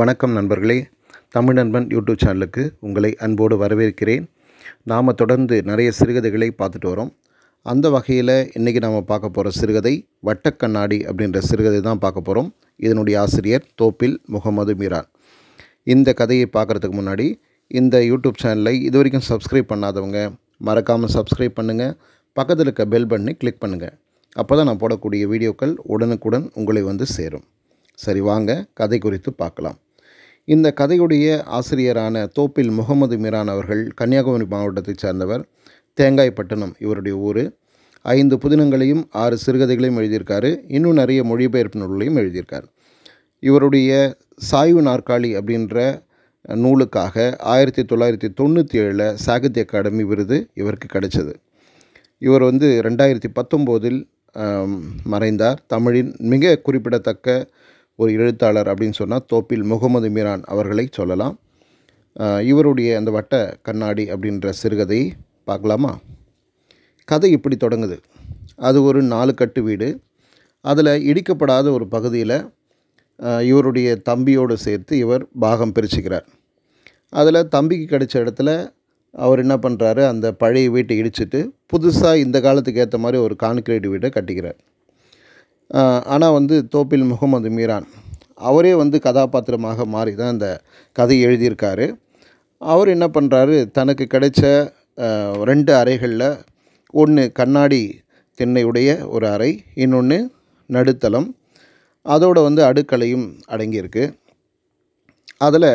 வணக்கம் நண்பர்களே தமிழ் நண்பன் யூடியூப் சேனலுக்கு உங்களை அன்போடு வரவேற்கிறேன் நாம் தொடர்ந்து நிறைய சிறுகதைகளை பார்த்துட்டு வரோம் அந்த வகையில் இன்றைக்கி நாம் பார்க்க போகிற சிறுகதை வட்டக்கண்ணாடி அப்படின்ற சிறுகதை தான் பார்க்க போகிறோம் இதனுடைய ஆசிரியர் தோப்பில் முகமது மீரான் இந்த கதையை பார்க்குறதுக்கு முன்னாடி இந்த யூடியூப் சேனலை இது வரைக்கும் சப்ஸ்கிரைப் பண்ணாதவங்க மறக்காமல் சப்ஸ்கிரைப் பண்ணுங்கள் பக்கத்தில் இருக்க பெல் பண்ணி கிளிக் பண்ணுங்கள் அப்போ தான் நான் போடக்கூடிய வீடியோக்கள் உடனுக்குடன் உங்களை வந்து சேரும் சரி வாங்க கதை குறித்து பார்க்கலாம் இந்த கதையுடைய ஆசிரியரான தோப்பில் முகமது மிரான் அவர்கள் கன்னியாகுமரி மாவட்டத்தைச் சேர்ந்தவர் தேங்காய்பட்டணம் இவருடைய ஊர் ஐந்து புதினங்களையும் ஆறு சிறுகதைகளையும் எழுதியிருக்காரு இன்னும் நிறைய மொழிபெயர்ப்பு நூல்களையும் எழுதியிருக்கார் இவருடைய சாய்வு நாற்காலி அப்படின்ற நூலுக்காக ஆயிரத்தி தொள்ளாயிரத்தி தொண்ணூற்றி ஏழில் சாகித்ய அகாடமி விருது இவருக்கு கிடைச்சது இவர் வந்து ரெண்டாயிரத்தி பத்தொம்போதில் மறைந்தார் தமிழின் மிக குறிப்பிடத்தக்க ஒரு எழுத்தாளர் அப்படின்னு சொன்னால் தோப்பில் முகமது மீரான் அவர்களை சொல்லலாம் இவருடைய அந்த வட்ட கண்ணாடி அப்படின்ற சிறுகதையை பார்க்கலாமா கதை இப்படி தொடங்குது அது ஒரு நாலு கட்டு வீடு அதில் இடிக்கப்படாத ஒரு பகுதியில் இவருடைய தம்பியோடு சேர்த்து இவர் பாகம் பிரிச்சுக்கிறார் அதில் தம்பிக்கு கிடைச்ச இடத்துல அவர் என்ன பண்ணுறாரு அந்த பழைய வீட்டை இடிச்சிட்டு புதுசாக இந்த காலத்துக்கு ஏற்ற மாதிரி ஒரு கான்கிரீட் வீட்டை கட்டிக்கிறார் ஆனால் வந்து தோப்பில் முகமது மீரான் அவரே வந்து கதாபாத்திரமாக மாறி தான் இந்த கதையை எழுதியிருக்காரு அவர் என்ன பண்ணுறாரு தனக்கு கிடைச்ச ரெண்டு அறைகளில் ஒன்று கண்ணாடி திண்ணையுடைய ஒரு அறை இன்னொன்று நடுத்தளம் அதோடு வந்து அடுக்கலையும் அடங்கியிருக்கு அதில்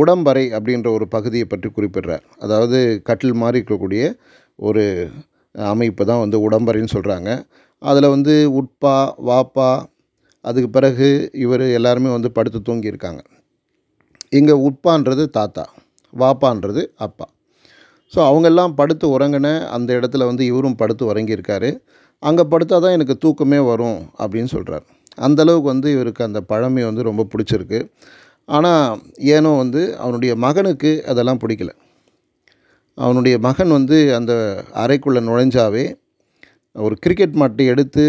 உடம்பறை அப்படின்ற ஒரு பகுதியை பற்றி குறிப்பிடுறார் அதாவது கட்டில் மாதிரி இருக்கக்கூடிய ஒரு அமைப்பு தான் வந்து உடம்பறைன்னு சொல்கிறாங்க அதில் வந்து உட்பா வாப்பா அதுக்கு பிறகு இவர் எல்லாருமே வந்து படுத்து தூங்கியிருக்காங்க இங்கே உட்பான்றது தாத்தா வாப்பான்றது அப்பா ஸோ அவங்கெல்லாம் படுத்து உறங்கின அந்த இடத்துல வந்து இவரும் படுத்து உறங்கியிருக்காரு அங்கே படுத்தால் தான் எனக்கு தூக்கமே வரும் அப்படின்னு சொல்கிறார் அந்தளவுக்கு வந்து இவருக்கு அந்த பழமை வந்து ரொம்ப பிடிச்சிருக்கு ஆனால் ஏனோ வந்து அவனுடைய மகனுக்கு அதெல்லாம் பிடிக்கல அவனுடைய மகன் வந்து அந்த அறைக்குள்ளே நுழைஞ்சாவே ஒரு கிரிக்கெட் மட்டை எடுத்து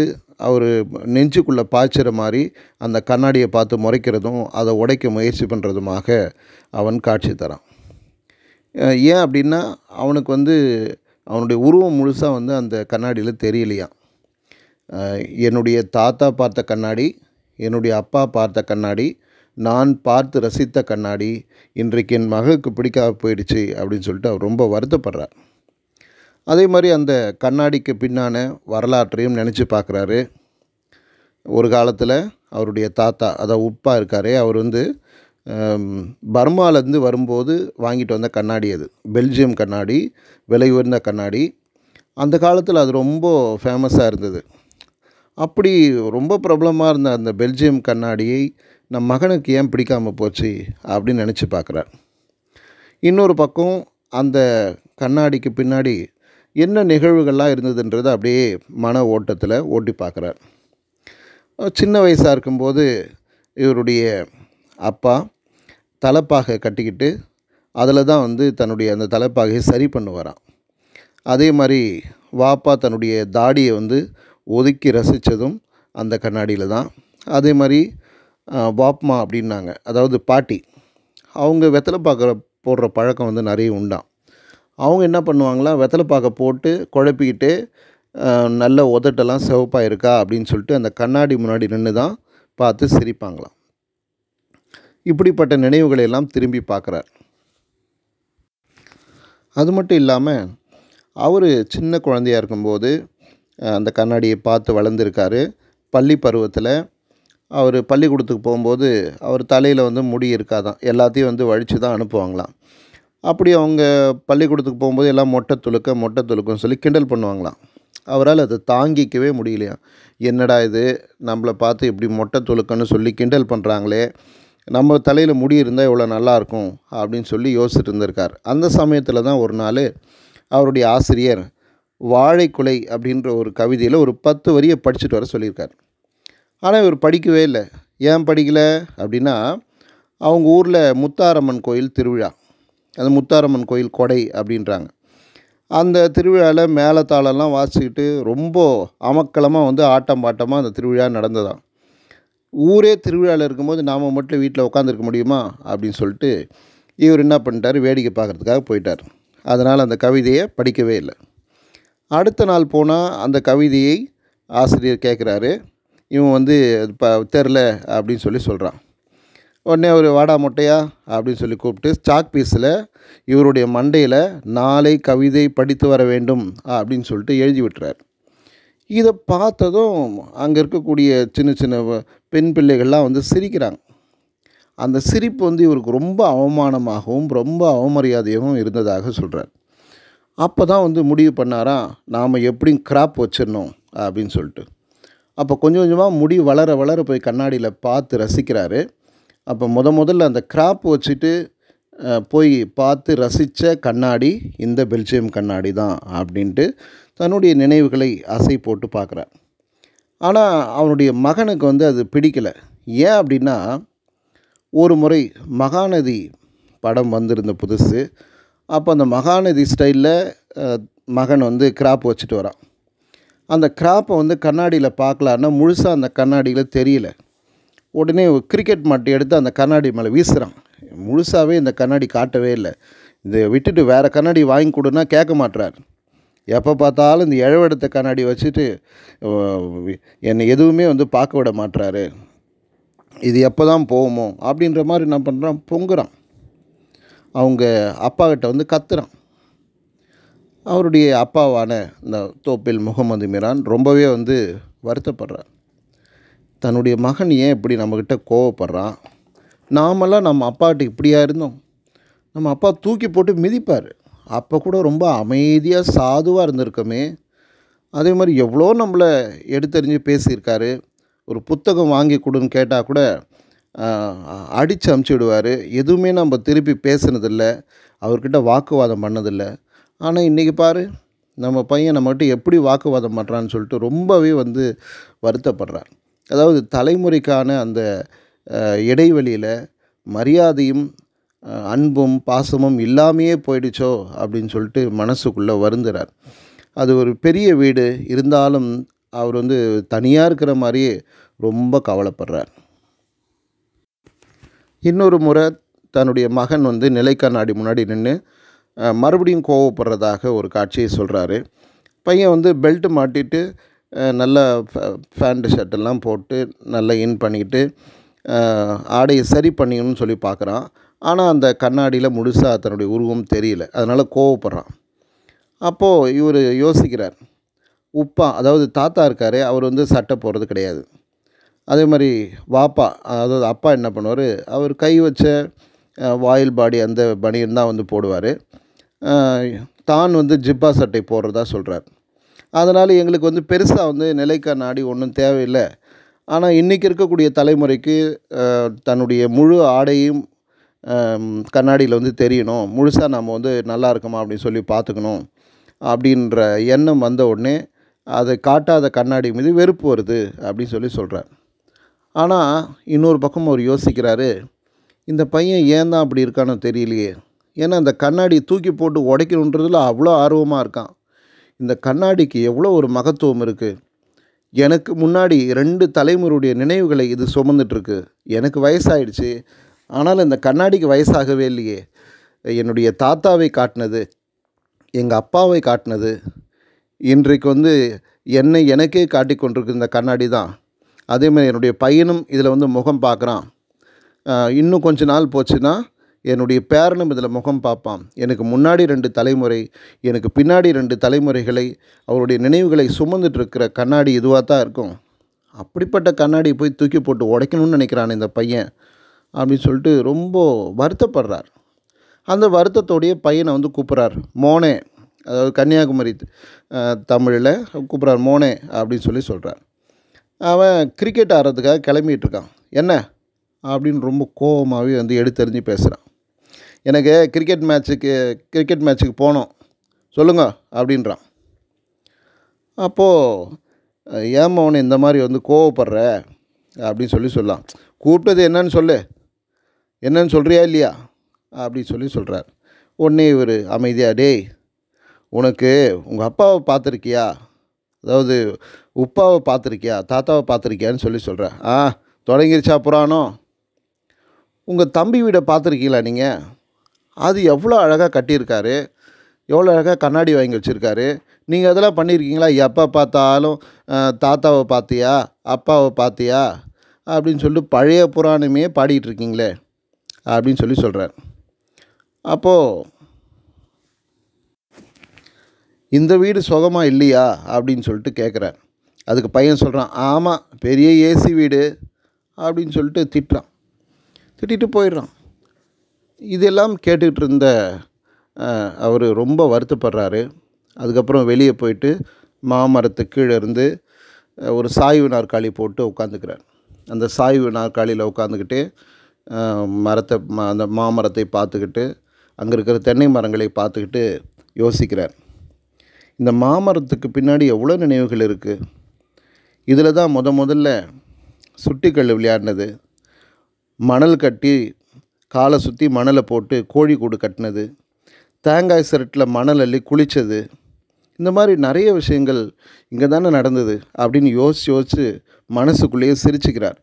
அவர் நெஞ்சுக்குள்ளே பாய்ச்சிற மாதிரி அந்த கண்ணாடியை பார்த்து முறைக்கிறதும் அதை உடைக்க முயற்சி பண்ணுறதுமாக அவன் காட்சி தரான் ஏன் அப்படின்னா அவனுக்கு வந்து அவனுடைய உருவம் முழுசாக வந்து அந்த கண்ணாடியில் தெரியலையா என்னுடைய தாத்தா பார்த்த கண்ணாடி என்னுடைய அப்பா பார்த்த கண்ணாடி நான் பார்த்து ரசித்த கண்ணாடி இன்றைக்கு என் மகளுக்கு பிடிக்காத போயிடுச்சு அப்படின்னு சொல்லிட்டு அவர் ரொம்ப வருத்தப்படுறார் அதே மாதிரி அந்த கண்ணாடிக்கு பின்னான வரலாற்றையும் நினச்சி பார்க்குறாரு ஒரு காலத்தில் அவருடைய தாத்தா அதாவது உப்பா இருக்கார் அவர் வந்து பர்மாலேருந்து வரும்போது வாங்கிட்டு வந்த கண்ணாடி அது பெல்ஜியம் கண்ணாடி விலை உயர்ந்த கண்ணாடி அந்த காலத்தில் அது ரொம்ப ஃபேமஸாக இருந்தது அப்படி ரொம்ப பிரபலமாக இருந்த அந்த பெல்ஜியம் கண்ணாடியை நம் மகனுக்கு ஏன் பிடிக்காமல் போச்சு அப்படின்னு நினச்சி பார்க்குறார் இன்னொரு பக்கம் அந்த கண்ணாடிக்கு பின்னாடி என்ன நிகழ்வுகள்லாம் இருந்ததுன்றதை அப்படியே மன ஓட்டத்தில் ஓட்டி பார்க்குறார் சின்ன வயசாக இருக்கும்போது இவருடைய அப்பா தலைப்பாக கட்டிக்கிட்டு அதில் தான் வந்து தன்னுடைய அந்த தலைப்பாகையை சரி பண்ணுவாராம் அதே மாதிரி வாப்பா தன்னுடைய தாடியை வந்து ஒதுக்கி ரசித்ததும் அந்த கண்ணாடியில் தான் அதே மாதிரி வாப்மா அப்படின்னாங்க அதாவது பாட்டி அவங்க வெத்தலை பார்க்குற போடுற பழக்கம் வந்து நிறைய உண்டாம் அவங்க என்ன பண்ணுவாங்களா பார்க்க போட்டு குழப்பிக்கிட்டு நல்ல உதட்டெல்லாம் சிவப்பாக இருக்கா அப்படின்னு சொல்லிட்டு அந்த கண்ணாடி முன்னாடி நின்று தான் பார்த்து சிரிப்பாங்களாம் இப்படிப்பட்ட நினைவுகளை எல்லாம் திரும்பி பார்க்குறார் அது மட்டும் இல்லாமல் அவர் சின்ன குழந்தையாக இருக்கும்போது அந்த கண்ணாடியை பார்த்து வளர்ந்துருக்காரு பள்ளி பருவத்தில் அவர் பள்ளிக்கூடத்துக்கு போகும்போது அவர் தலையில் வந்து முடி இருக்காதான் எல்லாத்தையும் வந்து வழித்து தான் அனுப்புவாங்களாம் அப்படி அவங்க பள்ளிக்கூடத்துக்கு போகும்போது எல்லாம் மொட்டை துளுக்க மொட்டை துளுக்கன்னு சொல்லி கிண்டல் பண்ணுவாங்களாம் அவரால் அதை தாங்கிக்கவே முடியலையாம் என்னடா இது நம்மளை பார்த்து இப்படி மொட்டை துளுக்கன்னு சொல்லி கிண்டல் பண்ணுறாங்களே நம்ம தலையில் முடி இருந்தால் இவ்வளோ நல்லாயிருக்கும் அப்படின்னு சொல்லி யோசிச்சுட்டு இருந்திருக்கார் அந்த சமயத்தில் தான் ஒரு நாள் அவருடைய ஆசிரியர் வாழைக்குலை அப்படின்ற ஒரு கவிதையில் ஒரு பத்து வரியை படிச்சுட்டு வர சொல்லியிருக்கார் ஆனால் இவர் படிக்கவே இல்லை ஏன் படிக்கலை அப்படின்னா அவங்க ஊரில் முத்தாரம்மன் கோயில் திருவிழா அது முத்தாரம்மன் கோயில் கொடை அப்படின்றாங்க அந்த திருவிழாவில் மேலத்தாளெல்லாம் வாசிக்கிட்டு ரொம்ப அமக்கலமாக வந்து ஆட்டம் பாட்டமாக அந்த திருவிழா நடந்ததாம் ஊரே திருவிழாவில் இருக்கும்போது நாம் மட்டும் வீட்டில் உட்காந்துருக்க முடியுமா அப்படின்னு சொல்லிட்டு இவர் என்ன பண்ணிட்டார் வேடிக்கை பார்க்குறதுக்காக போயிட்டார் அதனால் அந்த கவிதையை படிக்கவே இல்லை அடுத்த நாள் போனால் அந்த கவிதையை ஆசிரியர் கேட்குறாரு இவன் வந்து இப்போ தெரில அப்படின்னு சொல்லி சொல்கிறான் உடனே அவர் வாடா முட்டையா அப்படின்னு சொல்லி கூப்பிட்டு ஸ்டாக் பீஸில் இவருடைய மண்டையில் நாளை கவிதை படித்து வர வேண்டும் அப்படின்னு சொல்லிட்டு எழுதி விட்டுறார் இதை பார்த்ததும் அங்கே இருக்கக்கூடிய சின்ன சின்ன பெண் பிள்ளைகள்லாம் வந்து சிரிக்கிறாங்க அந்த சிரிப்பு வந்து இவருக்கு ரொம்ப அவமானமாகவும் ரொம்ப அவமரியாதையாகவும் இருந்ததாக சொல்கிறார் அப்போ தான் வந்து முடிவு பண்ணாரா நாம் எப்படியும் கிராப் வச்சிடணும் அப்படின்னு சொல்லிட்டு அப்போ கொஞ்சம் கொஞ்சமாக முடி வளர வளர போய் கண்ணாடியில் பார்த்து ரசிக்கிறாரு அப்போ முத முதல்ல அந்த கிராப் வச்சுட்டு போய் பார்த்து ரசித்த கண்ணாடி இந்த பெல்ஜியம் கண்ணாடி தான் அப்படின்ட்டு தன்னுடைய நினைவுகளை அசை போட்டு பார்க்குறார் ஆனால் அவனுடைய மகனுக்கு வந்து அது பிடிக்கலை ஏன் அப்படின்னா ஒரு முறை மகாநதி படம் வந்திருந்த புதுசு அப்போ அந்த மகாநதி ஸ்டைலில் மகன் வந்து கிராப் வச்சுட்டு வரான் அந்த கிராப்பை வந்து கண்ணாடியில் பார்க்கலான்னா முழுசாக அந்த கண்ணாடியில் தெரியலை உடனே கிரிக்கெட் மாட்டை எடுத்து அந்த கண்ணாடி மேலே வீசுகிறான் முழுசாகவே இந்த கண்ணாடி காட்டவே இல்லை இதை விட்டுட்டு வேறு கண்ணாடி வாங்கி கொடுன்னா கேட்க மாட்டுறாரு எப்போ பார்த்தாலும் இந்த இழவெடுத்த கண்ணாடி வச்சுட்டு என்னை எதுவுமே வந்து பார்க்க விட மாட்டுறாரு இது எப்போ தான் போகுமோ அப்படின்ற மாதிரி என்ன பண்ணுறான் பொங்குறான் அவங்க கிட்ட வந்து கத்துறான் அவருடைய அப்பாவான இந்த தோப்பில் முகமது மிரான் ரொம்பவே வந்து வருத்தப்படுறார் தன்னுடைய மகன் ஏன் இப்படி நம்மக்கிட்ட கோவப்படுறான் நாமெல்லாம் நம்ம அப்பாட்டு இப்படியா இருந்தோம் நம்ம அப்பா தூக்கி போட்டு மிதிப்பார் அப்போ கூட ரொம்ப அமைதியாக சாதுவாக இருந்திருக்கோமே அதே மாதிரி எவ்வளோ நம்மளை எடுத்தறிஞ்சு பேசியிருக்காரு ஒரு புத்தகம் வாங்கி கொடுன்னு கேட்டால் கூட அடித்து விடுவார் எதுவுமே நம்ம திருப்பி பேசுனதில்லை அவர்கிட்ட வாக்குவாதம் பண்ணதில்லை ஆனால் இன்றைக்கி பாரு நம்ம பையன் நம்மகிட்ட எப்படி வாக்குவாதம் பண்ணுறான்னு சொல்லிட்டு ரொம்பவே வந்து வருத்தப்படுறான் அதாவது தலைமுறைக்கான அந்த இடைவெளியில் மரியாதையும் அன்பும் பாசமும் இல்லாமையே போயிடுச்சோ அப்படின்னு சொல்லிட்டு மனசுக்குள்ளே வருந்துறார் அது ஒரு பெரிய வீடு இருந்தாலும் அவர் வந்து தனியாக இருக்கிற மாதிரியே ரொம்ப கவலைப்படுறார் இன்னொரு முறை தன்னுடைய மகன் வந்து நிலைக்கண்ணாடி முன்னாடி நின்று மறுபடியும் கோவப்படுறதாக ஒரு காட்சியை சொல்கிறாரு பையன் வந்து பெல்ட் மாட்டிட்டு நல்ல ஷர்ட் ஷர்ட்டெல்லாம் போட்டு நல்லா இன் பண்ணிக்கிட்டு ஆடையை சரி பண்ணிக்கணும்னு சொல்லி பார்க்குறான் ஆனால் அந்த கண்ணாடியில் முழுசாக தன்னுடைய உருவம் தெரியல அதனால் கோவப்படுறான் அப்போது இவர் யோசிக்கிறார் உப்பா அதாவது தாத்தா இருக்கார் அவர் வந்து சட்டை போடுறது கிடையாது அதே மாதிரி வாப்பா அதாவது அப்பா என்ன பண்ணுவார் அவர் கை வச்ச வாயில் பாடி அந்த பனியன் தான் வந்து போடுவார் தான் வந்து ஜிப்பா சட்டை போடுறதா சொல்கிறார் அதனால் எங்களுக்கு வந்து பெருசாக வந்து நிலைக்கா நாடி ஒன்றும் தேவையில்லை ஆனால் இன்றைக்கி இருக்கக்கூடிய தலைமுறைக்கு தன்னுடைய முழு ஆடையும் கண்ணாடியில் வந்து தெரியணும் முழுசாக நம்ம வந்து நல்லா இருக்கோமா அப்படின்னு சொல்லி பார்த்துக்கணும் அப்படின்ற எண்ணம் வந்த உடனே அதை காட்டாத கண்ணாடி மீது வெறுப்பு வருது அப்படின்னு சொல்லி சொல்கிறார் ஆனால் இன்னொரு பக்கம் அவர் யோசிக்கிறாரு இந்த பையன் ஏன் தான் அப்படி இருக்கானோ தெரியலையே ஏன்னா அந்த கண்ணாடி தூக்கி போட்டு உடைக்கணுன்றதுல அவ்வளோ ஆர்வமாக இருக்கான் இந்த கண்ணாடிக்கு எவ்வளோ ஒரு மகத்துவம் இருக்குது எனக்கு முன்னாடி ரெண்டு தலைமுறையுடைய நினைவுகளை இது சுமந்துட்டுருக்கு எனக்கு வயசாயிடுச்சு ஆனால் இந்த கண்ணாடிக்கு வயசாகவே இல்லையே என்னுடைய தாத்தாவை காட்டினது எங்கள் அப்பாவை காட்டினது இன்றைக்கு வந்து என்னை எனக்கே காட்டி கொண்டிருக்கு இந்த கண்ணாடி தான் அதேமாதிரி என்னுடைய பையனும் இதில் வந்து முகம் பார்க்குறான் இன்னும் கொஞ்ச நாள் போச்சுன்னா என்னுடைய பேரனும் இதில் முகம் பார்ப்பான் எனக்கு முன்னாடி ரெண்டு தலைமுறை எனக்கு பின்னாடி ரெண்டு தலைமுறைகளை அவருடைய நினைவுகளை சுமந்துட்டுருக்கிற கண்ணாடி இதுவாக தான் இருக்கும் அப்படிப்பட்ட கண்ணாடியை போய் தூக்கி போட்டு உடைக்கணும்னு நினைக்கிறான் இந்த பையன் அப்படின்னு சொல்லிட்டு ரொம்ப வருத்தப்படுறார் அந்த வருத்தத்தோடைய பையனை வந்து கூப்பிட்றார் மோனே அதாவது கன்னியாகுமரி தமிழில் கூப்பிட்றார் மோனே அப்படின்னு சொல்லி சொல்கிறார் அவன் கிரிக்கெட் ஆடுறதுக்காக கிளம்பிகிட்டு இருக்கான் என்ன அப்படின்னு ரொம்ப கோபமாகவே வந்து எடுத்தறிஞ்சு பேசுகிறான் எனக்கு கிரிக்கெட் மேட்ச்சுக்கு கிரிக்கெட் மேட்ச்சுக்கு போகணும் சொல்லுங்க அப்படின்றான் அப்போது ஏன் மௌனி இந்த மாதிரி வந்து கோவப்படுற அப்படின்னு சொல்லி சொல்லலாம் கூப்பிட்டது என்னன்னு சொல்லு என்னன்னு சொல்கிறியா இல்லையா அப்படின்னு சொல்லி சொல்கிறார் உடனே இவர் அமைதியாக டேய் உனக்கு உங்கள் அப்பாவை பார்த்துருக்கியா அதாவது உப்பாவை பார்த்துருக்கியா தாத்தாவை பார்த்துருக்கியான்னு சொல்லி சொல்கிறேன் ஆ தொடங்கிருச்சா புராணம் உங்கள் தம்பி வீடை பார்த்துருக்கீங்களா நீங்கள் அது எவ்வளோ அழகாக கட்டியிருக்காரு எவ்வளோ அழகாக கண்ணாடி வாங்கி வச்சுருக்காரு நீங்கள் அதெல்லாம் பண்ணியிருக்கீங்களா எப்போ பார்த்தாலும் தாத்தாவை பார்த்தியா அப்பாவை பார்த்தியா அப்படின்னு சொல்லிட்டு பழைய புராணமே பாடிக்கிட்டு இருக்கீங்களே அப்படின்னு சொல்லி சொல்கிறார் அப்போது இந்த வீடு சுகமாக இல்லையா அப்படின்னு சொல்லிட்டு கேட்குறார் அதுக்கு பையன் சொல்கிறான் ஆமாம் பெரிய ஏசி வீடு அப்படின்னு சொல்லிட்டு திட்டுறான் திட்டிட்டு போயிடுறான் இதெல்லாம் கேட்டுக்கிட்டு இருந்த அவர் ரொம்ப வருத்தப்படுறாரு அதுக்கப்புறம் வெளியே போயிட்டு மாமரத்து கீழே இருந்து ஒரு சாய்வு நாற்காலி போட்டு உட்காந்துக்கிறார் அந்த சாய்வு நாற்காலியில் உட்காந்துக்கிட்டு மரத்தை அந்த மாமரத்தை பார்த்துக்கிட்டு அங்கே இருக்கிற தென்னை மரங்களை பார்த்துக்கிட்டு யோசிக்கிறார் இந்த மாமரத்துக்கு பின்னாடி எவ்வளோ நினைவுகள் இருக்குது இதில் தான் முத முதல்ல சுட்டிக்கல் விளையாடினது மணல் கட்டி காலை சுற்றி மணலை போட்டு கோழி கூடு கட்டினது தேங்காய் சிரட்டில் மணல் அள்ளி குளித்தது இந்த மாதிரி நிறைய விஷயங்கள் இங்கே தானே நடந்தது அப்படின்னு யோசித்து யோசித்து மனசுக்குள்ளேயே சிரிச்சுக்கிறார்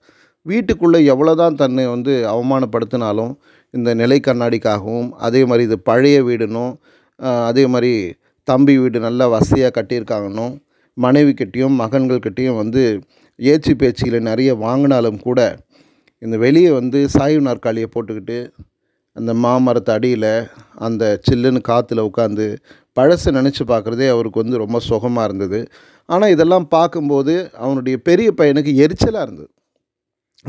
வீட்டுக்குள்ளே எவ்வளோ தான் தன்னை வந்து அவமானப்படுத்தினாலும் இந்த நிலை கண்ணாடிக்காகவும் அதே மாதிரி இது பழைய வீடுனும் அதே மாதிரி தம்பி வீடு நல்லா வசதியாக கட்டியிருக்காங்கன்னும் மனைவி கிட்டேயும் மகன்கள்கிட்டேயும் வந்து ஏச்சு பேச்சியில் நிறைய வாங்கினாலும் கூட இந்த வெளியே வந்து சாய்வு நாற்காலியை போட்டுக்கிட்டு அந்த மாமரத்து அடியில் அந்த சில்லுன்னு காற்றுல உட்காந்து பழசு நினச்சி பார்க்குறதே அவருக்கு வந்து ரொம்ப சுகமாக இருந்தது ஆனால் இதெல்லாம் பார்க்கும்போது அவனுடைய பெரிய பையனுக்கு எரிச்சலாக இருந்தது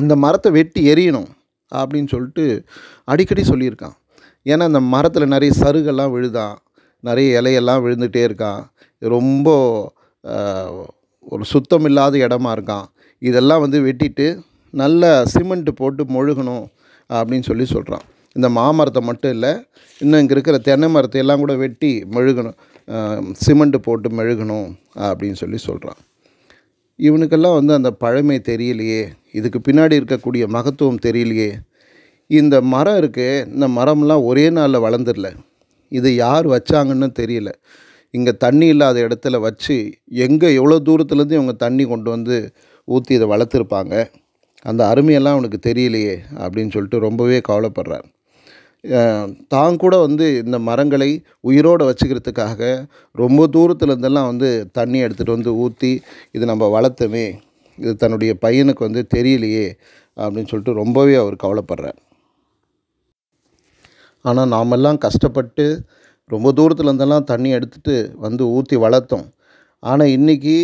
இந்த மரத்தை வெட்டி எரியணும் அப்படின்னு சொல்லிட்டு அடிக்கடி சொல்லியிருக்கான் ஏன்னா அந்த மரத்தில் நிறைய சருகெல்லாம் விழுதான் நிறைய இலையெல்லாம் விழுந்துகிட்டே இருக்கான் ரொம்ப ஒரு சுத்தம் இல்லாத இடமா இருக்கான் இதெல்லாம் வந்து வெட்டிட்டு நல்ல சிமெண்ட்டு போட்டு மொழுகணும் அப்படின்னு சொல்லி சொல்கிறான் இந்த மாமரத்தை மட்டும் இல்லை இன்னும் இங்கே இருக்கிற தென்னை மரத்தை எல்லாம் கூட வெட்டி மெழுகணும் சிமெண்ட்டு போட்டு மெழுகணும் அப்படின்னு சொல்லி சொல்கிறான் இவனுக்கெல்லாம் வந்து அந்த பழமை தெரியலையே இதுக்கு பின்னாடி இருக்கக்கூடிய மகத்துவம் தெரியலையே இந்த மரம் இருக்குது இந்த மரம்லாம் ஒரே நாளில் வளர்ந்துடல இது யார் வச்சாங்கன்னு தெரியல இங்கே தண்ணி இல்லாத இடத்துல வச்சு எங்கே எவ்வளோ தூரத்துலேருந்து இவங்க தண்ணி கொண்டு வந்து ஊற்றி இதை வளர்த்துருப்பாங்க அந்த அருமையெல்லாம் அவனுக்கு தெரியலையே அப்படின்னு சொல்லிட்டு ரொம்பவே கவலைப்படுறார் தான் கூட வந்து இந்த மரங்களை உயிரோடு வச்சுக்கிறதுக்காக ரொம்ப தூரத்தில் இருந்தெல்லாம் வந்து தண்ணி எடுத்துகிட்டு வந்து ஊற்றி இது நம்ம வளர்த்தமே இது தன்னுடைய பையனுக்கு வந்து தெரியலையே அப்படின்னு சொல்லிட்டு ரொம்பவே அவர் கவலைப்படுறார் ஆனால் நாமெல்லாம் கஷ்டப்பட்டு ரொம்ப தூரத்தில் இருந்தெல்லாம் தண்ணி எடுத்துகிட்டு வந்து ஊற்றி வளர்த்தோம் ஆனால் இன்றைக்கி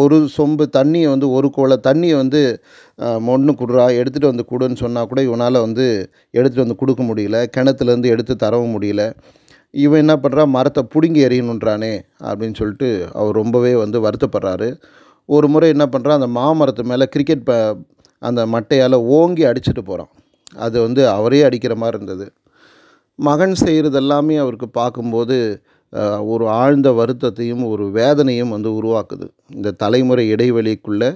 ஒரு சொம்பு தண்ணியை வந்து ஒரு குவளை தண்ணியை வந்து மொண்டு கொடுறா எடுத்துகிட்டு வந்து கொடுன்னு சொன்னால் கூட இவனால் வந்து எடுத்துகிட்டு வந்து கொடுக்க முடியல கிணத்துலேருந்து எடுத்து தரவும் முடியல இவன் என்ன பண்ணுறா மரத்தை பிடுங்கி எறியணுன்றானே அப்படின்னு சொல்லிட்டு அவர் ரொம்பவே வந்து வருத்தப்படுறாரு ஒரு முறை என்ன பண்ணுறான் அந்த மாமரத்து மேலே கிரிக்கெட் ப அந்த மட்டையால் ஓங்கி அடிச்சுட்டு போகிறான் அது வந்து அவரே அடிக்கிற மாதிரி இருந்தது மகன் செய்கிறது எல்லாமே அவருக்கு பார்க்கும்போது ஒரு ஆழ்ந்த வருத்தத்தையும் ஒரு வேதனையும் வந்து உருவாக்குது இந்த தலைமுறை இடைவெளிக்குள்ளே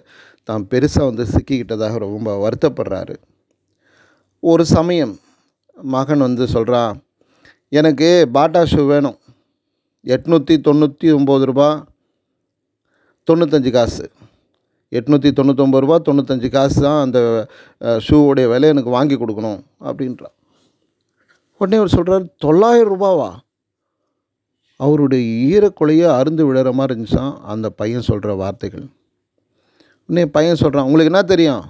தான் பெருசாக வந்து சிக்கிக்கிட்டதாக ரொம்ப வருத்தப்படுறாரு ஒரு சமயம் மகன் வந்து சொல்கிறான் எனக்கு பாட்டா ஷூ வேணும் எட்நூற்றி தொண்ணூற்றி ஒம்பது ரூபா தொண்ணூத்தஞ்சு காசு எட்நூற்றி தொண்ணூத்தொம்பது ரூபா தொண்ணூத்தஞ்சு காசு தான் அந்த ஷூவுடைய விலை எனக்கு வாங்கி கொடுக்கணும் அப்படின்றான் உடனே அவர் சொல்கிறார் தொள்ளாயிரம் ரூபாவா அவருடைய ஈரக்கொலையை அருந்து விடுற மாதிரி இருந்துச்சான் அந்த பையன் சொல்கிற வார்த்தைகள் உடனே பையன் சொல்கிறான் உங்களுக்கு என்ன தெரியும்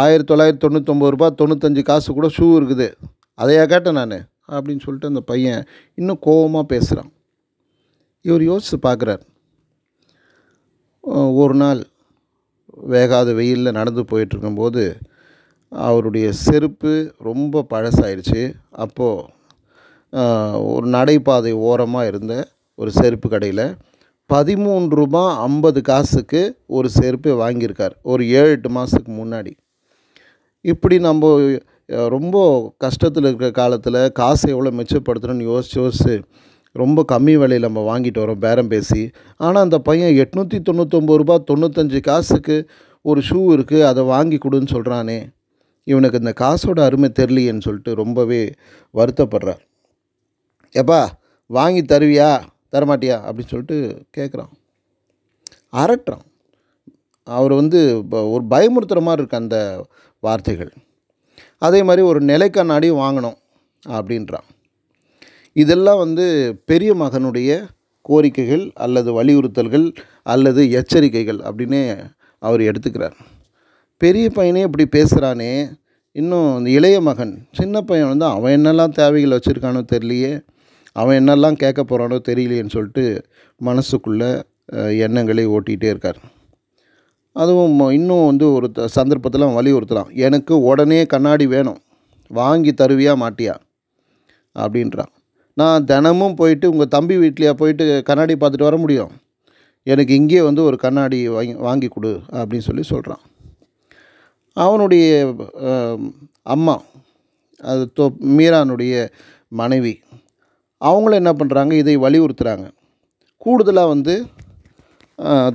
ஆயிரத்தி தொள்ளாயிரத்தி தொண்ணூத்தொம்பது ரூபா தொண்ணூத்தஞ்சு காசு கூட ஷூ இருக்குது அதையா கேட்டேன் நான் அப்படின்னு சொல்லிட்டு அந்த பையன் இன்னும் கோபமாக பேசுகிறான் இவர் யோசித்து பார்க்குறார் ஒரு நாள் வேகாத வெயிலில் நடந்து போயிட்டுருக்கும்போது அவருடைய செருப்பு ரொம்ப பழசாயிடுச்சு அப்போது ஒரு நடைபாதை ஓரமாக இருந்த ஒரு செருப்பு கடையில் பதிமூன்று ரூபா ஐம்பது காசுக்கு ஒரு செருப்பை வாங்கியிருக்கார் ஒரு ஏழு எட்டு மாதத்துக்கு முன்னாடி இப்படி நம்ம ரொம்ப கஷ்டத்தில் இருக்கிற காலத்தில் காசு எவ்வளோ மிச்சப்படுத்துகிறோன்னு யோசிச்சு யோசிச்சு ரொம்ப கம்மி விலையில் நம்ம வாங்கிட்டு வரோம் பேரம் பேசி ஆனால் அந்த பையன் எட்நூற்றி தொண்ணூற்றொம்பது ரூபா தொண்ணூத்தஞ்சு காசுக்கு ஒரு ஷூ இருக்குது அதை வாங்கி கொடுன்னு சொல்கிறானே இவனுக்கு இந்த காசோட அருமை தெரியலையேன்னு சொல்லிட்டு ரொம்பவே வருத்தப்படுறார் எப்பா வாங்கி தருவியா தரமாட்டியா அப்படின்னு சொல்லிட்டு கேட்குறான் அரட்டுறான் அவர் வந்து ஒரு பயமுறுத்துகிற மாதிரி இருக்கு அந்த வார்த்தைகள் அதே மாதிரி ஒரு நிலைக்கண்ணாடியும் வாங்கணும் அப்படின்றான் இதெல்லாம் வந்து பெரிய மகனுடைய கோரிக்கைகள் அல்லது வலியுறுத்தல்கள் அல்லது எச்சரிக்கைகள் அப்படின்னே அவர் எடுத்துக்கிறார் பெரிய பையனே இப்படி பேசுகிறானே இன்னும் இந்த இளைய மகன் சின்ன பையன் வந்து அவன் என்னெல்லாம் தேவைகள் வச்சுருக்கானோ தெரியலையே அவன் என்னெல்லாம் கேட்க போகிறானோ தெரியலையேன்னு சொல்லிட்டு மனசுக்குள்ளே எண்ணங்களை ஓட்டிகிட்டே இருக்கார் அதுவும் இன்னும் வந்து ஒரு சந்தர்ப்பத்தில் வலியுறுத்துகிறான் எனக்கு உடனே கண்ணாடி வேணும் வாங்கி தருவியா மாட்டியா அப்படின்றான் நான் தினமும் போயிட்டு உங்கள் தம்பி வீட்லையா போயிட்டு கண்ணாடி பார்த்துட்டு வர முடியும் எனக்கு இங்கேயே வந்து ஒரு கண்ணாடி வாங்கி வாங்கி கொடு அப்படின்னு சொல்லி சொல்கிறான் அவனுடைய அம்மா அது தோ மீரானுடைய மனைவி அவங்களும் என்ன பண்ணுறாங்க இதை வலியுறுத்துகிறாங்க கூடுதலாக வந்து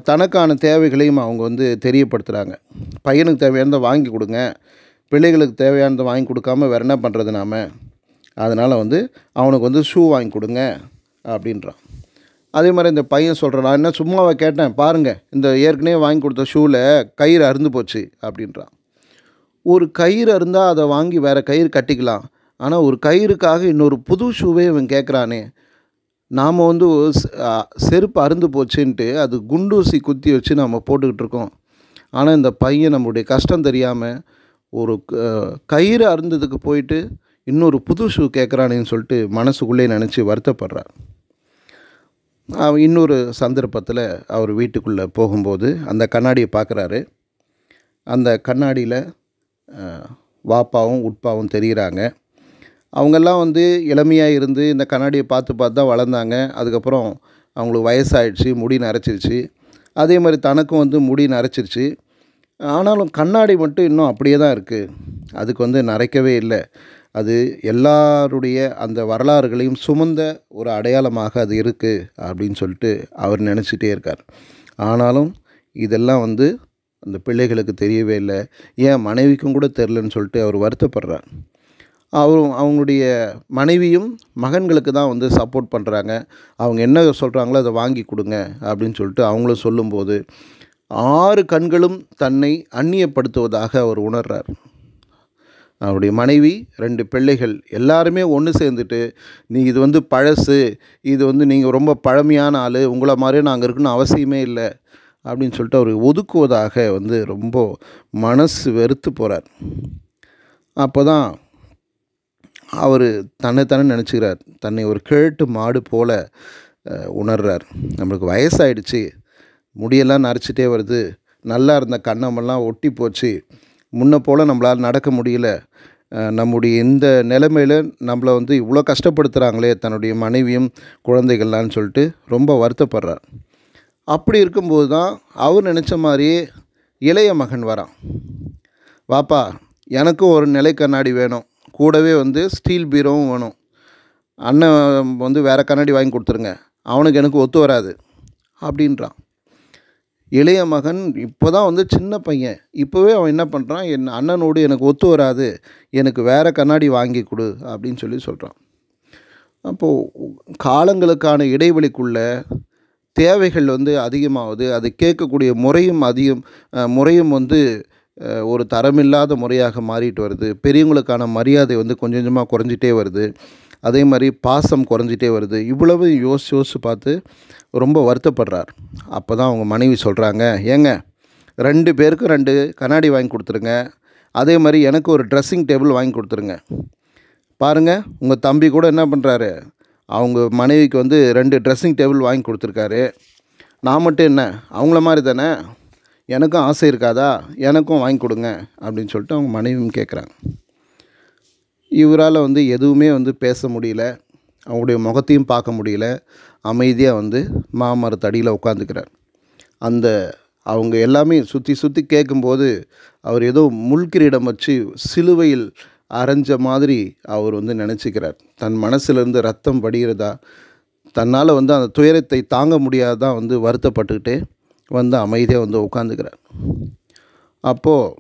தனக்கான தேவைகளையும் அவங்க வந்து தெரியப்படுத்துகிறாங்க பையனுக்கு தேவையானதை வாங்கி கொடுங்க பிள்ளைகளுக்கு தேவையானதை வாங்கி கொடுக்காம வேறு என்ன பண்ணுறது நாம் அதனால் வந்து அவனுக்கு வந்து ஷூ வாங்கி கொடுங்க அப்படின்றான் அதே மாதிரி இந்த பையன் சொல்கிறான் நான் என்ன சும்மாவை கேட்டேன் பாருங்கள் இந்த ஏற்கனவே வாங்கி கொடுத்த ஷூவில் கயிறு அருந்து போச்சு அப்படின்றான் ஒரு கயிறு அருந்தால் அதை வாங்கி வேறு கயிறு கட்டிக்கலாம் ஆனால் ஒரு கயிறுக்காக இன்னொரு புது ஷூவே இவன் கேட்குறானே நாம் வந்து செருப்பு அருந்து போச்சுன்ட்டு அது குண்டூசி குத்தி வச்சு நம்ம போட்டுக்கிட்டு இருக்கோம் ஆனால் இந்த பையன் நம்மளுடைய கஷ்டம் தெரியாமல் ஒரு கயிறு அருந்ததுக்கு போயிட்டு இன்னொரு புது ஷூ கேட்குறானேன்னு சொல்லிட்டு மனசுக்குள்ளே நினச்சி வருத்தப்படுறார் இன்னொரு சந்தர்ப்பத்தில் அவர் வீட்டுக்குள்ளே போகும்போது அந்த கண்ணாடியை பார்க்குறாரு அந்த கண்ணாடியில் வாப்பாவும் உட்பாவும் தெரிகிறாங்க அவங்கெல்லாம் வந்து இளமையாக இருந்து இந்த கண்ணாடியை பார்த்து பார்த்து தான் வளர்ந்தாங்க அதுக்கப்புறம் அவங்களுக்கு வயசாகிடுச்சு முடி நரைச்சிருச்சு அதே மாதிரி தனக்கும் வந்து முடி நரைச்சிருச்சு ஆனாலும் கண்ணாடி மட்டும் இன்னும் அப்படியே தான் இருக்குது அதுக்கு வந்து நரைக்கவே இல்லை அது எல்லாருடைய அந்த வரலாறுகளையும் சுமந்த ஒரு அடையாளமாக அது இருக்குது அப்படின்னு சொல்லிட்டு அவர் நினச்சிட்டே இருக்கார் ஆனாலும் இதெல்லாம் வந்து அந்த பிள்ளைகளுக்கு தெரியவே இல்லை ஏன் மனைவிக்கும் கூட தெரிலன்னு சொல்லிட்டு அவர் வருத்தப்படுறார் அவரும் அவங்களுடைய மனைவியும் மகன்களுக்கு தான் வந்து சப்போர்ட் பண்ணுறாங்க அவங்க என்ன சொல்கிறாங்களோ அதை வாங்கி கொடுங்க அப்படின்னு சொல்லிட்டு அவங்களும் சொல்லும்போது ஆறு கண்களும் தன்னை அந்நியப்படுத்துவதாக அவர் உணர்றார் அவருடைய மனைவி ரெண்டு பிள்ளைகள் எல்லாருமே ஒன்று சேர்ந்துட்டு நீ இது வந்து பழசு இது வந்து நீங்கள் ரொம்ப பழமையான ஆள் உங்களை மாதிரியே நாங்கள் இருக்குன்னு அவசியமே இல்லை அப்படின்னு சொல்லிட்டு அவர் ஒதுக்குவதாக வந்து ரொம்ப மனசு வெறுத்து போகிறார் அப்போ தான் அவர் தன்னை தானே நினச்சிக்கிறார் தன்னை ஒரு கேட்டு மாடு போல் உணர்றார் நம்மளுக்கு வயசாயிடுச்சு முடியெல்லாம் நரைச்சிட்டே வருது நல்லா இருந்த கண்ணமெல்லாம் ஒட்டி போச்சு முன்ன போல் நம்மளால் நடக்க முடியல நம்முடைய இந்த நிலைமையில் நம்மளை வந்து இவ்வளோ கஷ்டப்படுத்துகிறாங்களே தன்னுடைய மனைவியும் குழந்தைகள்லான்னு சொல்லிட்டு ரொம்ப வருத்தப்படுறார் அப்படி இருக்கும்போது தான் அவர் நினச்ச மாதிரியே இளைய மகன் வரான் வாப்பா எனக்கும் ஒரு நிலை கண்ணாடி வேணும் கூடவே வந்து ஸ்டீல் பீரோவும் வேணும் அண்ணன் வந்து வேறு கண்ணாடி வாங்கி கொடுத்துருங்க அவனுக்கு எனக்கு ஒத்து வராது அப்படின்றான் இளைய மகன் இப்போ தான் வந்து சின்ன பையன் இப்போவே அவன் என்ன பண்ணுறான் என் அண்ணனோடு எனக்கு ஒத்து வராது எனக்கு வேறு கண்ணாடி வாங்கி கொடு அப்படின்னு சொல்லி சொல்கிறான் அப்போது காலங்களுக்கான இடைவெளிக்குள்ளே தேவைகள் வந்து அதிகமாகுது அது கேட்கக்கூடிய முறையும் அதிகம் முறையும் வந்து ஒரு தரமில்லாத முறையாக மாறிட்டு வருது பெரியவங்களுக்கான மரியாதை வந்து கொஞ்சம் கொஞ்சமாக குறைஞ்சிட்டே வருது அதே மாதிரி பாசம் குறைஞ்சிட்டே வருது இவ்வளவு யோசிச்சு யோசித்து பார்த்து ரொம்ப வருத்தப்படுறார் அப்போ தான் அவங்க மனைவி சொல்கிறாங்க ஏங்க ரெண்டு பேருக்கும் ரெண்டு கண்ணாடி வாங்கி கொடுத்துருங்க அதே மாதிரி எனக்கு ஒரு ட்ரெஸ்ஸிங் டேபிள் வாங்கி கொடுத்துருங்க பாருங்கள் உங்கள் தம்பி கூட என்ன பண்ணுறாரு அவங்க மனைவிக்கு வந்து ரெண்டு ட்ரெஸ்ஸிங் டேபிள் வாங்கி கொடுத்துருக்காரு நான் மட்டும் என்ன அவங்கள மாதிரி தானே எனக்கும் ஆசை இருக்காதா எனக்கும் வாங்கி கொடுங்க அப்படின்னு சொல்லிட்டு அவங்க மனைவியும் கேட்குறாங்க இவரால் வந்து எதுவுமே வந்து பேச முடியல அவங்களுடைய முகத்தையும் பார்க்க முடியல அமைதியாக வந்து மாமரத்தடியில் உட்காந்துக்கிறார் அந்த அவங்க எல்லாமே சுற்றி சுற்றி கேட்கும்போது அவர் ஏதோ முள்கிரீடம் வச்சு சிலுவையில் அரைஞ்ச மாதிரி அவர் வந்து நினச்சிக்கிறார் தன் மனசிலிருந்து ரத்தம் படுகிறதா தன்னால் வந்து அந்த துயரத்தை தாங்க முடியாதான் வந்து வருத்தப்பட்டுக்கிட்டே வந்து அமைதியாக வந்து உட்காந்துக்கிறார் அப்போது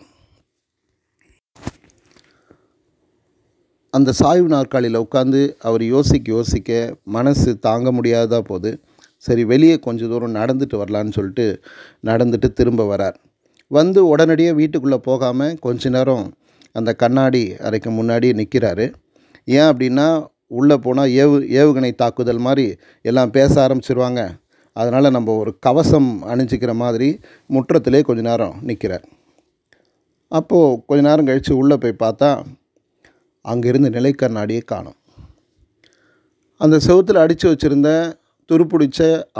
அந்த சாய்வு நாற்காலியில் உட்காந்து அவர் யோசிக்க யோசிக்க மனசு தாங்க முடியாதா போது சரி வெளியே கொஞ்சம் தூரம் நடந்துட்டு வரலான்னு சொல்லிட்டு நடந்துட்டு திரும்ப வரார் வந்து உடனடியாக வீட்டுக்குள்ளே போகாமல் கொஞ்ச நேரம் அந்த கண்ணாடி அறைக்கு முன்னாடி நிற்கிறாரு ஏன் அப்படின்னா உள்ளே போனால் ஏவு ஏவுகணை தாக்குதல் மாதிரி எல்லாம் பேச ஆரம்பிச்சிருவாங்க அதனால் நம்ம ஒரு கவசம் அணிஞ்சிக்கிற மாதிரி முற்றத்திலே கொஞ்ச நேரம் நிற்கிறார் அப்போது கொஞ்ச நேரம் கழித்து உள்ளே போய் பார்த்தா அங்கேருந்து நிலைக்கண்ணாடியை காணும் அந்த செவத்தில் அடித்து வச்சுருந்த துருப்பிடிச்ச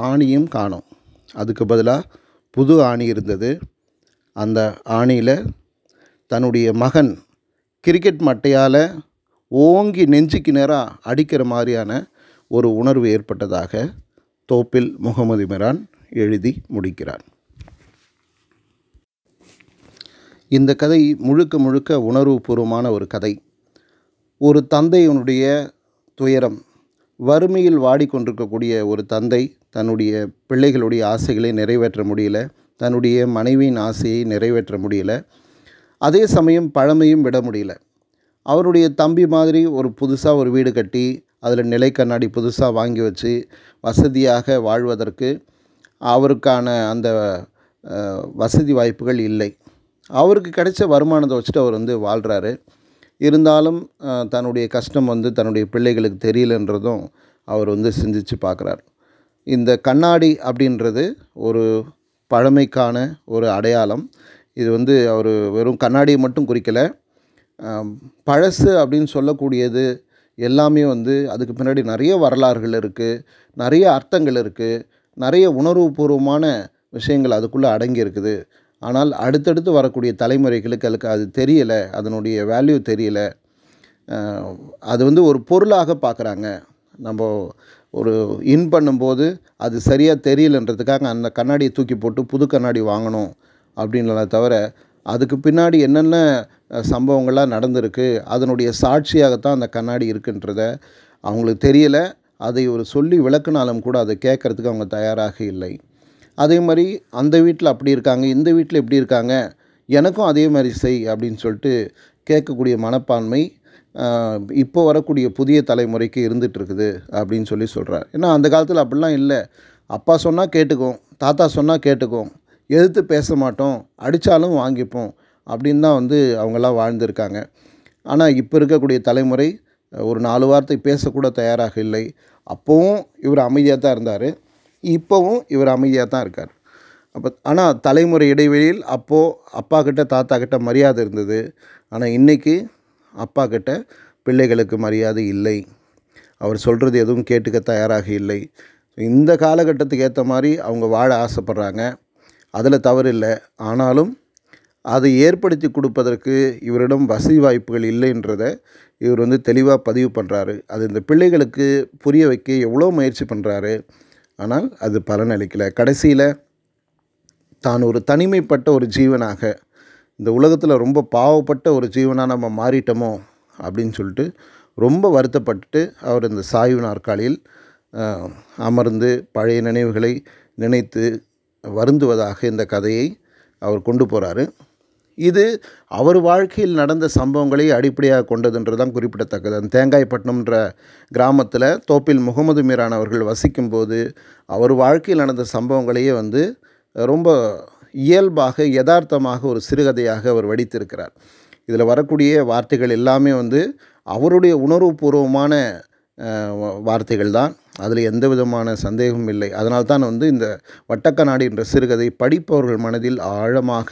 ஆணியும் காணும் அதுக்கு பதிலாக புது ஆணி இருந்தது அந்த ஆணியில் தன்னுடைய மகன் கிரிக்கெட் மட்டையால் ஓங்கி நெஞ்சுக்கு நேராக அடிக்கிற மாதிரியான ஒரு உணர்வு ஏற்பட்டதாக தோப்பில் முகமது மிரான் எழுதி முடிக்கிறார் இந்த கதை முழுக்க முழுக்க உணர்வுபூர்வமான ஒரு கதை ஒரு தந்தையனுடைய துயரம் வறுமையில் வாடிக்கொண்டிருக்கக்கூடிய ஒரு தந்தை தன்னுடைய பிள்ளைகளுடைய ஆசைகளை நிறைவேற்ற முடியல தன்னுடைய மனைவியின் ஆசையை நிறைவேற்ற முடியல அதே சமயம் பழமையும் விட முடியல அவருடைய தம்பி மாதிரி ஒரு புதுசாக ஒரு வீடு கட்டி அதில் நிலை கண்ணாடி புதுசாக வாங்கி வச்சு வசதியாக வாழ்வதற்கு அவருக்கான அந்த வசதி வாய்ப்புகள் இல்லை அவருக்கு கிடைச்ச வருமானத்தை வச்சுட்டு அவர் வந்து வாழ்கிறாரு இருந்தாலும் தன்னுடைய கஷ்டம் வந்து தன்னுடைய பிள்ளைகளுக்கு தெரியலன்றதும் அவர் வந்து சிந்தித்து பார்க்குறார் இந்த கண்ணாடி அப்படின்றது ஒரு பழமைக்கான ஒரு அடையாளம் இது வந்து அவர் வெறும் கண்ணாடியை மட்டும் குறிக்கலை பழசு அப்படின்னு சொல்லக்கூடியது எல்லாமே வந்து அதுக்கு பின்னாடி நிறைய வரலாறுகள் இருக்குது நிறைய அர்த்தங்கள் இருக்குது நிறைய உணர்வுபூர்வமான விஷயங்கள் அதுக்குள்ளே அடங்கியிருக்குது ஆனால் அடுத்தடுத்து வரக்கூடிய தலைமுறைகளுக்கு அதுக்கு அது தெரியலை அதனுடைய வேல்யூ தெரியலை அது வந்து ஒரு பொருளாக பார்க்குறாங்க நம்ம ஒரு இன் பண்ணும்போது அது சரியாக தெரியலன்றதுக்காக அந்த கண்ணாடியை தூக்கி போட்டு புது கண்ணாடி வாங்கணும் அப்படின்னால தவிர அதுக்கு பின்னாடி என்னென்ன சம்பவங்கள்லாம் நடந்திருக்கு அதனுடைய சாட்சியாகத்தான் அந்த கண்ணாடி இருக்குன்றத அவங்களுக்கு தெரியலை அதை ஒரு சொல்லி விளக்குனாலும் கூட அதை கேட்குறதுக்கு அவங்க தயாராக இல்லை அதே மாதிரி அந்த வீட்டில் அப்படி இருக்காங்க இந்த வீட்டில் எப்படி இருக்காங்க எனக்கும் அதே மாதிரி செய் அப்படின்னு சொல்லிட்டு கேட்கக்கூடிய மனப்பான்மை இப்போ வரக்கூடிய புதிய தலைமுறைக்கு இருந்துகிட்ருக்குது அப்படின்னு சொல்லி சொல்கிறார் ஏன்னா அந்த காலத்தில் அப்படிலாம் இல்லை அப்பா சொன்னால் கேட்டுக்கும் தாத்தா சொன்னால் கேட்டுக்கும் எதிர்த்து பேச மாட்டோம் அடித்தாலும் வாங்கிப்போம் அப்படின்னு தான் வந்து அவங்கெல்லாம் வாழ்ந்திருக்காங்க ஆனால் இப்போ இருக்கக்கூடிய தலைமுறை ஒரு நாலு வார்த்தை பேசக்கூட தயாராக இல்லை அப்போவும் இவர் அமைதியாக தான் இருந்தார் இப்போவும் இவர் அமைதியாக தான் இருக்கார் அப்போ ஆனால் தலைமுறை இடைவெளியில் அப்போது அப்பா கிட்ட தாத்தா கிட்ட மரியாதை இருந்தது ஆனால் இன்றைக்கி அப்பா கிட்ட பிள்ளைகளுக்கு மரியாதை இல்லை அவர் சொல்கிறது எதுவும் கேட்டுக்க தயாராக இல்லை இந்த காலகட்டத்துக்கு ஏற்ற மாதிரி அவங்க வாழ ஆசைப்பட்றாங்க அதில் தவறு இல்லை ஆனாலும் அதை ஏற்படுத்தி கொடுப்பதற்கு இவரிடம் வசதி வாய்ப்புகள் இல்லைன்றதை இவர் வந்து தெளிவாக பதிவு பண்ணுறாரு அது இந்த பிள்ளைகளுக்கு புரிய வைக்க எவ்வளோ முயற்சி பண்ணுறாரு ஆனால் அது பலனளிக்கலை கடைசியில் தான் ஒரு தனிமைப்பட்ட ஒரு ஜீவனாக இந்த உலகத்தில் ரொம்ப பாவப்பட்ட ஒரு ஜீவனாக நம்ம மாறிட்டோமோ அப்படின்னு சொல்லிட்டு ரொம்ப வருத்தப்பட்டு அவர் இந்த சாய்வு நாற்காலியில் அமர்ந்து பழைய நினைவுகளை நினைத்து வருந்துவதாக இந்த கதையை அவர் கொண்டு போகிறாரு இது அவர் வாழ்க்கையில் நடந்த சம்பவங்களை அடிப்படையாக கொண்டதுன்றது தான் குறிப்பிடத்தக்கது அந்த தேங்காய்பட்டினம்ன்ற கிராமத்தில் தோப்பில் முகமது மீரான் அவர்கள் வசிக்கும்போது அவர் வாழ்க்கையில் நடந்த சம்பவங்களையே வந்து ரொம்ப இயல்பாக யதார்த்தமாக ஒரு சிறுகதையாக அவர் வடித்திருக்கிறார் இதில் வரக்கூடிய வார்த்தைகள் எல்லாமே வந்து அவருடைய உணர்வுபூர்வமான வார்த்தைகள் தான் அதில் எந்த விதமான சந்தேகமும் இல்லை அதனால்தான் வந்து இந்த வட்டக்கநாடு என்ற சிறுகதை படிப்பவர்கள் மனதில் ஆழமாக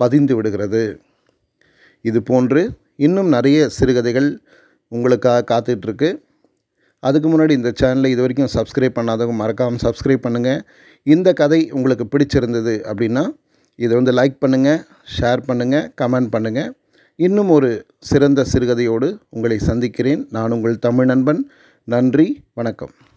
பதிந்து விடுகிறது இது போன்று இன்னும் நிறைய சிறுகதைகள் உங்களுக்காக காத்துட்ருக்கு அதுக்கு முன்னாடி இந்த சேனலை இது வரைக்கும் சப்ஸ்கிரைப் பண்ணாதவங்க மறக்காமல் சப்ஸ்கிரைப் பண்ணுங்கள் இந்த கதை உங்களுக்கு பிடிச்சிருந்தது அப்படின்னா இதை வந்து லைக் பண்ணுங்கள் ஷேர் பண்ணுங்கள் கமெண்ட் பண்ணுங்கள் இன்னும் ஒரு சிறந்த சிறுகதையோடு உங்களை சந்திக்கிறேன் நான் உங்கள் தமிழ் நண்பன் நன்றி வணக்கம்